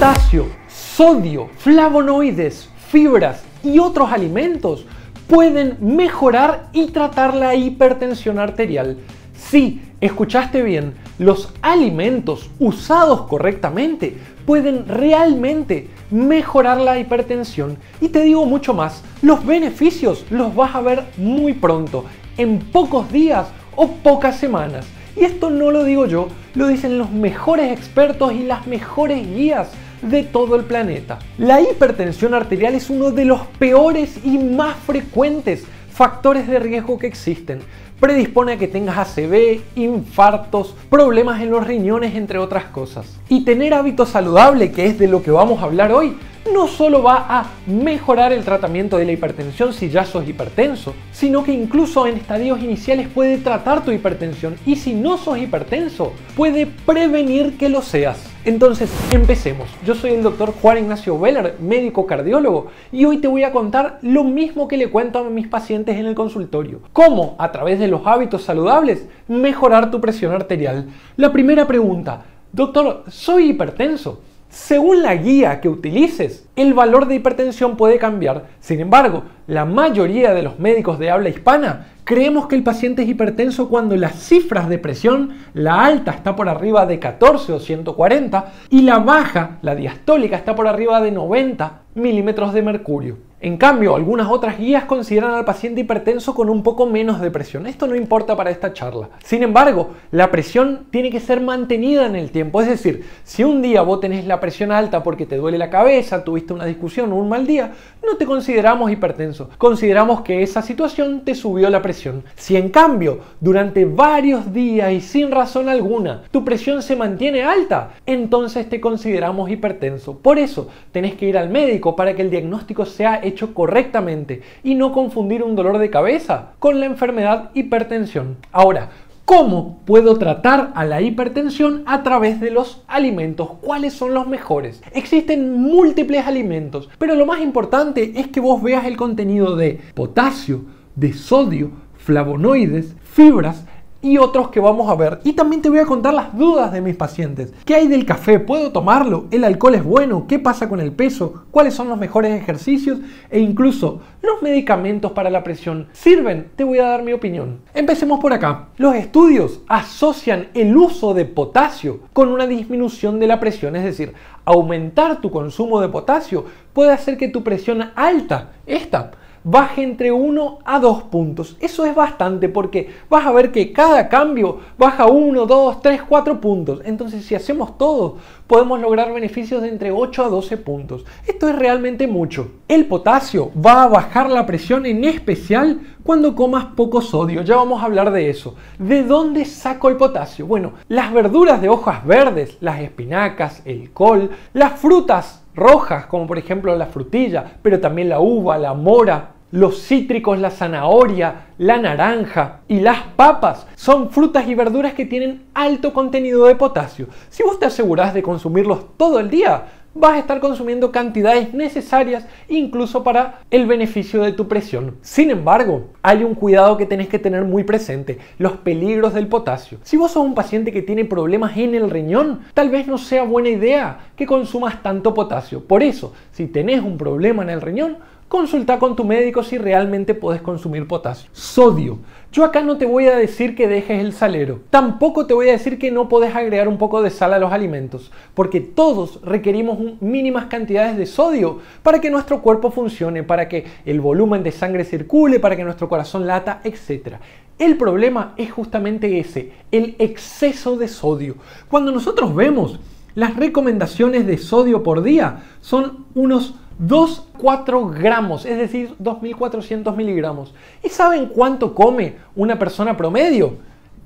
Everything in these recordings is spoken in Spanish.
potasio, sodio, flavonoides, fibras y otros alimentos pueden mejorar y tratar la hipertensión arterial. Sí, escuchaste bien, los alimentos usados correctamente pueden realmente mejorar la hipertensión. Y te digo mucho más, los beneficios los vas a ver muy pronto, en pocos días o pocas semanas. Y esto no lo digo yo, lo dicen los mejores expertos y las mejores guías de todo el planeta. La hipertensión arterial es uno de los peores y más frecuentes factores de riesgo que existen. Predispone a que tengas ACV, infartos, problemas en los riñones, entre otras cosas. Y tener hábito saludable, que es de lo que vamos a hablar hoy, no solo va a mejorar el tratamiento de la hipertensión si ya sos hipertenso, sino que incluso en estadios iniciales puede tratar tu hipertensión y si no sos hipertenso, puede prevenir que lo seas. Entonces, empecemos. Yo soy el doctor Juan Ignacio Veller, médico cardiólogo, y hoy te voy a contar lo mismo que le cuento a mis pacientes en el consultorio. ¿Cómo, a través de los hábitos saludables, mejorar tu presión arterial? La primera pregunta, doctor, ¿soy hipertenso? Según la guía que utilices, el valor de hipertensión puede cambiar. Sin embargo, la mayoría de los médicos de habla hispana Creemos que el paciente es hipertenso cuando las cifras de presión, la alta está por arriba de 14 o 140 y la baja, la diastólica, está por arriba de 90 milímetros de mercurio. En cambio, algunas otras guías consideran al paciente hipertenso con un poco menos de presión. Esto no importa para esta charla. Sin embargo, la presión tiene que ser mantenida en el tiempo. Es decir, si un día vos tenés la presión alta porque te duele la cabeza, tuviste una discusión o un mal día, no te consideramos hipertenso. Consideramos que esa situación te subió la presión. Si en cambio, durante varios días y sin razón alguna, tu presión se mantiene alta, entonces te consideramos hipertenso. Por eso, tenés que ir al médico para que el diagnóstico sea hecho correctamente y no confundir un dolor de cabeza con la enfermedad hipertensión. Ahora, ¿Cómo puedo tratar a la hipertensión a través de los alimentos? ¿Cuáles son los mejores? Existen múltiples alimentos, pero lo más importante es que vos veas el contenido de potasio, de sodio, flavonoides, fibras, y otros que vamos a ver. Y también te voy a contar las dudas de mis pacientes. ¿Qué hay del café? ¿Puedo tomarlo? ¿El alcohol es bueno? ¿Qué pasa con el peso? ¿Cuáles son los mejores ejercicios? E incluso, ¿los medicamentos para la presión sirven? Te voy a dar mi opinión. Empecemos por acá. Los estudios asocian el uso de potasio con una disminución de la presión, es decir, aumentar tu consumo de potasio puede hacer que tu presión alta, esta, baje entre 1 a 2 puntos. Eso es bastante porque vas a ver que cada cambio baja 1, 2, 3, 4 puntos. Entonces si hacemos todo podemos lograr beneficios de entre 8 a 12 puntos. Esto es realmente mucho. El potasio va a bajar la presión en especial cuando comas poco sodio. Ya vamos a hablar de eso. ¿De dónde saco el potasio? Bueno, las verduras de hojas verdes, las espinacas, el col, las frutas rojas, como por ejemplo la frutilla, pero también la uva, la mora, los cítricos, la zanahoria, la naranja y las papas son frutas y verduras que tienen alto contenido de potasio. Si vos te asegurás de consumirlos todo el día, vas a estar consumiendo cantidades necesarias incluso para el beneficio de tu presión. Sin embargo, hay un cuidado que tenés que tener muy presente, los peligros del potasio. Si vos sos un paciente que tiene problemas en el riñón, tal vez no sea buena idea que consumas tanto potasio. Por eso, si tenés un problema en el riñón, consulta con tu médico si realmente podés consumir potasio. Sodio. Yo acá no te voy a decir que dejes el salero, tampoco te voy a decir que no podés agregar un poco de sal a los alimentos, porque todos requerimos mínimas cantidades de sodio para que nuestro cuerpo funcione, para que el volumen de sangre circule, para que nuestro corazón lata, etc. El problema es justamente ese, el exceso de sodio. Cuando nosotros vemos las recomendaciones de sodio por día, son unos 2,4 gramos, es decir, 2.400 miligramos. ¿Y saben cuánto come una persona promedio?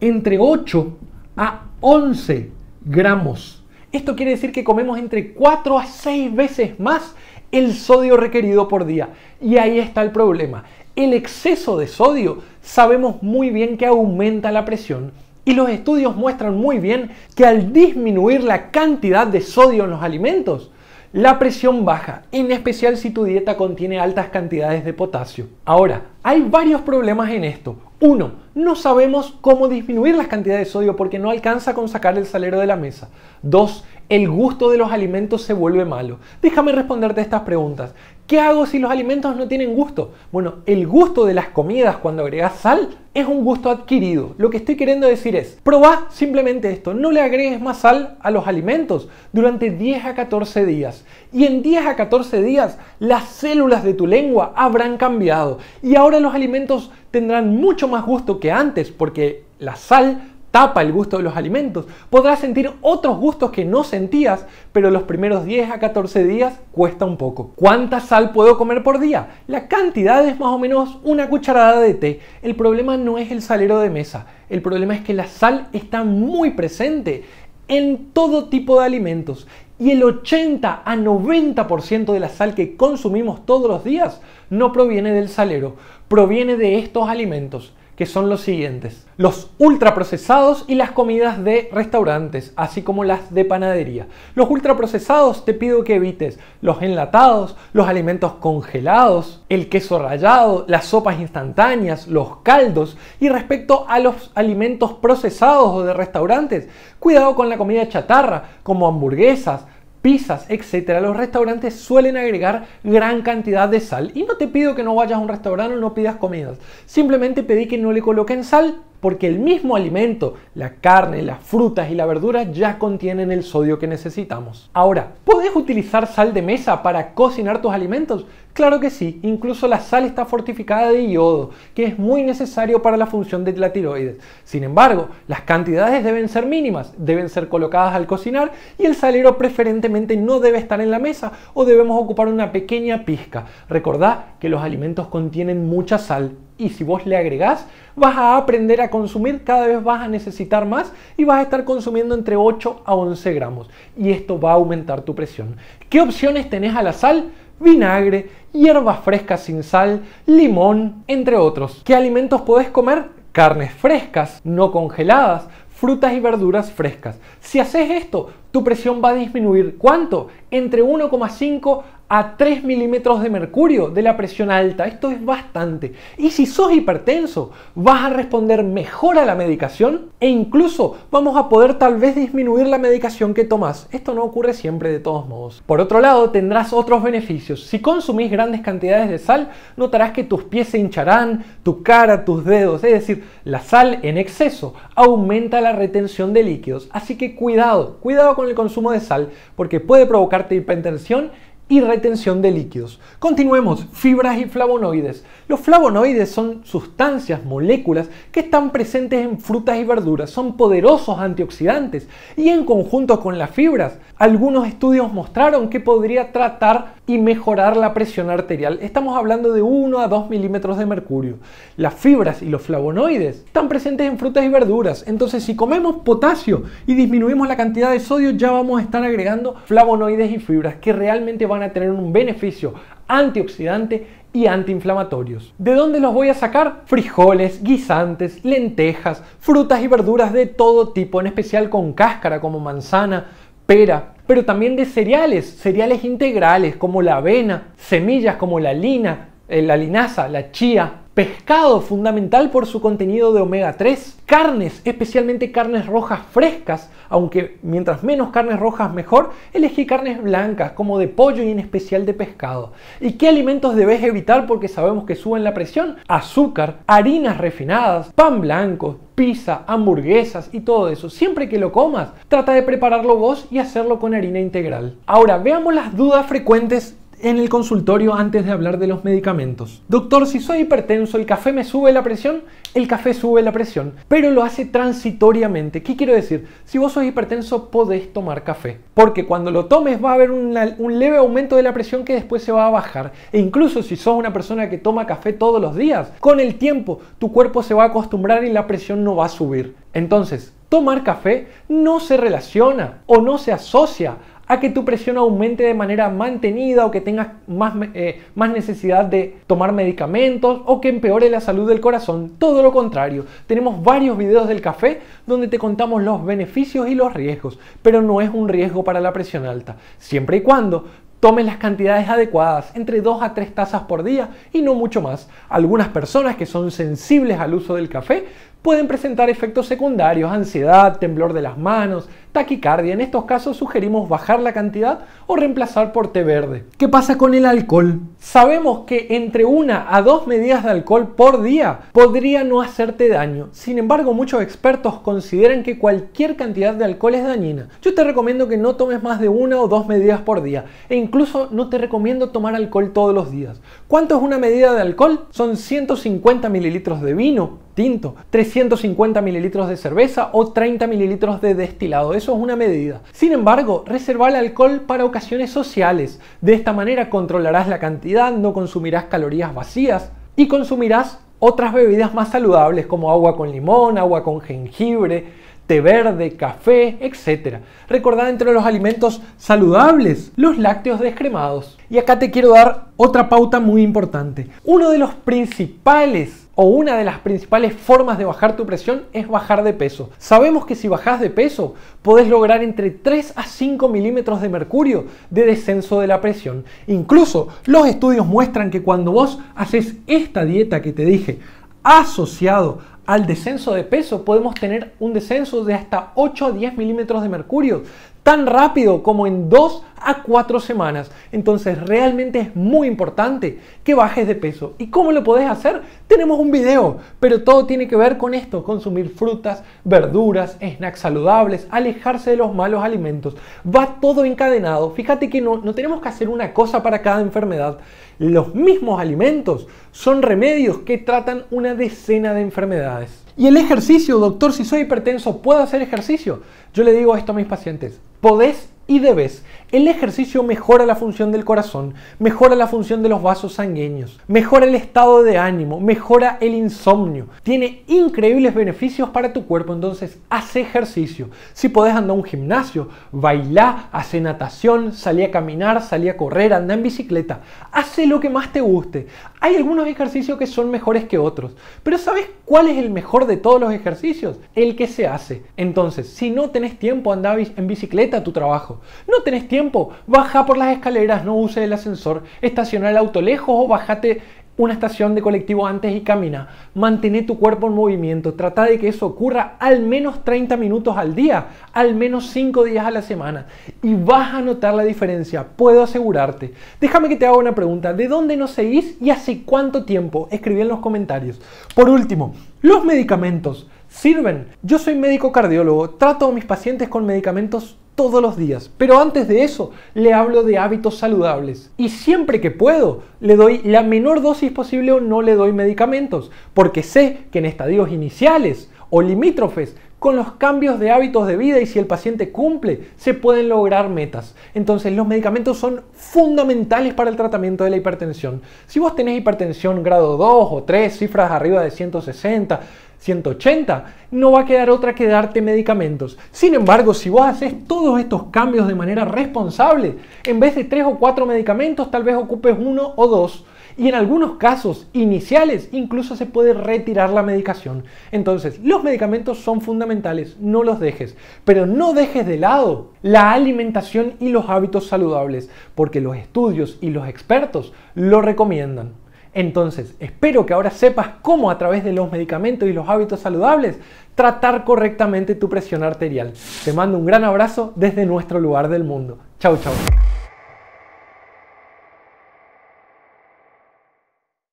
Entre 8 a 11 gramos. Esto quiere decir que comemos entre 4 a 6 veces más el sodio requerido por día. Y ahí está el problema. El exceso de sodio sabemos muy bien que aumenta la presión y los estudios muestran muy bien que al disminuir la cantidad de sodio en los alimentos, la presión baja, en especial si tu dieta contiene altas cantidades de potasio. Ahora, hay varios problemas en esto. Uno, no sabemos cómo disminuir las cantidades de sodio porque no alcanza con sacar el salero de la mesa. Dos, el gusto de los alimentos se vuelve malo. Déjame responderte estas preguntas. ¿Qué hago si los alimentos no tienen gusto? Bueno, el gusto de las comidas cuando agregas sal es un gusto adquirido. Lo que estoy queriendo decir es, probá simplemente esto, no le agregues más sal a los alimentos durante 10 a 14 días. Y en 10 a 14 días las células de tu lengua habrán cambiado y ahora los alimentos tendrán mucho más gusto que antes porque la sal tapa el gusto de los alimentos. Podrás sentir otros gustos que no sentías, pero los primeros 10 a 14 días cuesta un poco. ¿Cuánta sal puedo comer por día? La cantidad es más o menos una cucharada de té. El problema no es el salero de mesa, el problema es que la sal está muy presente en todo tipo de alimentos y el 80 a 90% de la sal que consumimos todos los días no proviene del salero, proviene de estos alimentos que son los siguientes. Los ultraprocesados y las comidas de restaurantes, así como las de panadería. Los ultraprocesados te pido que evites los enlatados, los alimentos congelados, el queso rallado, las sopas instantáneas, los caldos. Y respecto a los alimentos procesados o de restaurantes, cuidado con la comida chatarra, como hamburguesas, pizzas, etcétera, los restaurantes suelen agregar gran cantidad de sal. Y no te pido que no vayas a un restaurante o no pidas comidas. Simplemente pedí que no le coloquen sal porque el mismo alimento, la carne, las frutas y la verdura ya contienen el sodio que necesitamos. Ahora, ¿puedes utilizar sal de mesa para cocinar tus alimentos? Claro que sí, incluso la sal está fortificada de yodo, que es muy necesario para la función de la tiroides. Sin embargo, las cantidades deben ser mínimas, deben ser colocadas al cocinar y el salero preferentemente no debe estar en la mesa o debemos ocupar una pequeña pizca. Recordá que los alimentos contienen mucha sal y si vos le agregás, vas a aprender a consumir, cada vez vas a necesitar más y vas a estar consumiendo entre 8 a 11 gramos. Y esto va a aumentar tu presión. ¿Qué opciones tenés a la sal? Vinagre, hierbas frescas sin sal, limón, entre otros. ¿Qué alimentos podés comer? Carnes frescas, no congeladas, frutas y verduras frescas. Si haces esto, tu presión va a disminuir. ¿Cuánto? Entre 1,5 a 3 milímetros de mercurio de la presión alta. Esto es bastante. Y si sos hipertenso, vas a responder mejor a la medicación e incluso vamos a poder tal vez disminuir la medicación que tomas. Esto no ocurre siempre de todos modos. Por otro lado, tendrás otros beneficios. Si consumís grandes cantidades de sal, notarás que tus pies se hincharán, tu cara, tus dedos. Es decir, la sal en exceso aumenta la retención de líquidos. Así que cuidado, cuidado con el consumo de sal porque puede provocarte hipertensión y retención de líquidos. Continuemos, fibras y flavonoides. Los flavonoides son sustancias, moléculas que están presentes en frutas y verduras, son poderosos antioxidantes y en conjunto con las fibras, algunos estudios mostraron que podría tratar y mejorar la presión arterial. Estamos hablando de 1 a 2 milímetros de mercurio. Las fibras y los flavonoides están presentes en frutas y verduras. Entonces si comemos potasio y disminuimos la cantidad de sodio ya vamos a estar agregando flavonoides y fibras que realmente van a tener un beneficio antioxidante y antiinflamatorios. ¿De dónde los voy a sacar? Frijoles, guisantes, lentejas, frutas y verduras de todo tipo, en especial con cáscara como manzana, pera, pero también de cereales, cereales integrales como la avena, semillas como la lina, eh, la linaza, la chía, pescado fundamental por su contenido de omega 3, carnes, especialmente carnes rojas frescas, aunque mientras menos carnes rojas mejor, elegí carnes blancas como de pollo y en especial de pescado. ¿Y qué alimentos debes evitar porque sabemos que suben la presión? Azúcar, harinas refinadas, pan blanco, pizza, hamburguesas y todo eso. Siempre que lo comas, trata de prepararlo vos y hacerlo con harina integral. Ahora veamos las dudas frecuentes en el consultorio antes de hablar de los medicamentos. Doctor, si soy hipertenso, ¿el café me sube la presión? El café sube la presión, pero lo hace transitoriamente. ¿Qué quiero decir? Si vos sos hipertenso, podés tomar café, porque cuando lo tomes va a haber un leve aumento de la presión que después se va a bajar. E incluso si sos una persona que toma café todos los días, con el tiempo tu cuerpo se va a acostumbrar y la presión no va a subir. Entonces, tomar café no se relaciona o no se asocia a que tu presión aumente de manera mantenida o que tengas más, eh, más necesidad de tomar medicamentos o que empeore la salud del corazón. Todo lo contrario, tenemos varios videos del café donde te contamos los beneficios y los riesgos, pero no es un riesgo para la presión alta, siempre y cuando tomes las cantidades adecuadas, entre 2 a 3 tazas por día y no mucho más. Algunas personas que son sensibles al uso del café pueden presentar efectos secundarios, ansiedad, temblor de las manos, taquicardia. En estos casos sugerimos bajar la cantidad o reemplazar por té verde. ¿Qué pasa con el alcohol? Sabemos que entre una a dos medidas de alcohol por día podría no hacerte daño. Sin embargo, muchos expertos consideran que cualquier cantidad de alcohol es dañina. Yo te recomiendo que no tomes más de una o dos medidas por día e incluso no te recomiendo tomar alcohol todos los días. ¿Cuánto es una medida de alcohol? Son 150 mililitros de vino, tinto, 350 mililitros de cerveza o 30 mililitros de destilado. Eso es una medida. Sin embargo, reserva el alcohol para ocasiones sociales. De esta manera controlarás la cantidad, no consumirás calorías vacías y consumirás otras bebidas más saludables como agua con limón, agua con jengibre, té verde, café, etc. Recordad entre los alimentos saludables los lácteos descremados. Y acá te quiero dar otra pauta muy importante. Uno de los principales o una de las principales formas de bajar tu presión es bajar de peso. Sabemos que si bajas de peso podés lograr entre 3 a 5 milímetros de mercurio de descenso de la presión. Incluso los estudios muestran que cuando vos haces esta dieta que te dije asociado al descenso de peso podemos tener un descenso de hasta 8 a 10 milímetros de mercurio tan rápido como en dos a cuatro semanas. Entonces realmente es muy importante que bajes de peso. ¿Y cómo lo podés hacer? Tenemos un video, pero todo tiene que ver con esto, consumir frutas, verduras, snacks saludables, alejarse de los malos alimentos. Va todo encadenado. Fíjate que no, no tenemos que hacer una cosa para cada enfermedad. Los mismos alimentos son remedios que tratan una decena de enfermedades. Y el ejercicio, doctor, si soy hipertenso, ¿puedo hacer ejercicio? Yo le digo esto a mis pacientes, podés y debes. El ejercicio mejora la función del corazón, mejora la función de los vasos sanguíneos, mejora el estado de ánimo, mejora el insomnio. Tiene increíbles beneficios para tu cuerpo, entonces haz ejercicio. Si podés andar a un gimnasio, baila, hace natación, salí a caminar, salí a correr, anda en bicicleta. Hace lo que más te guste. Hay algunos ejercicios que son mejores que otros, pero ¿sabes cuál es el mejor de todos los ejercicios? El que se hace. Entonces, si no tenés tiempo, andá en bicicleta a tu trabajo. No tenés tiempo, baja por las escaleras, no uses el ascensor, estaciona el auto lejos o bájate una estación de colectivo antes y camina. Mantén tu cuerpo en movimiento. Trata de que eso ocurra al menos 30 minutos al día, al menos 5 días a la semana. Y vas a notar la diferencia, puedo asegurarte. Déjame que te haga una pregunta. ¿De dónde no seguís y hace cuánto tiempo? Escribí en los comentarios. Por último, los medicamentos sirven. Yo soy médico cardiólogo, trato a mis pacientes con medicamentos todos los días. Pero antes de eso, le hablo de hábitos saludables. Y siempre que puedo, le doy la menor dosis posible o no le doy medicamentos, porque sé que en estadios iniciales o limítrofes con los cambios de hábitos de vida y si el paciente cumple, se pueden lograr metas. Entonces los medicamentos son fundamentales para el tratamiento de la hipertensión. Si vos tenés hipertensión grado 2 o 3, cifras arriba de 160, 180, no va a quedar otra que darte medicamentos. Sin embargo, si vos haces todos estos cambios de manera responsable, en vez de tres o cuatro medicamentos, tal vez ocupes uno o dos y en algunos casos iniciales incluso se puede retirar la medicación. Entonces, los medicamentos son fundamentales, no los dejes, pero no dejes de lado la alimentación y los hábitos saludables, porque los estudios y los expertos lo recomiendan. Entonces, espero que ahora sepas cómo a través de los medicamentos y los hábitos saludables tratar correctamente tu presión arterial. Te mando un gran abrazo desde nuestro lugar del mundo. Chau, chau.